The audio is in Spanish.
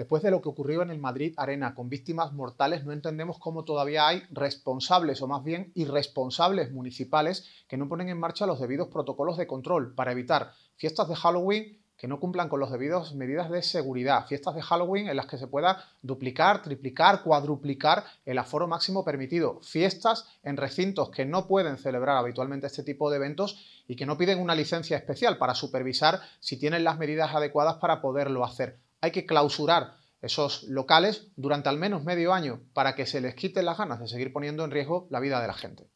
Después de lo que ocurrió en el Madrid Arena con víctimas mortales, no entendemos cómo todavía hay responsables o más bien irresponsables municipales que no ponen en marcha los debidos protocolos de control para evitar fiestas de Halloween que no cumplan con las debidas medidas de seguridad, fiestas de Halloween en las que se pueda duplicar, triplicar, cuadruplicar el aforo máximo permitido, fiestas en recintos que no pueden celebrar habitualmente este tipo de eventos y que no piden una licencia especial para supervisar si tienen las medidas adecuadas para poderlo hacer hay que clausurar esos locales durante al menos medio año para que se les quiten las ganas de seguir poniendo en riesgo la vida de la gente.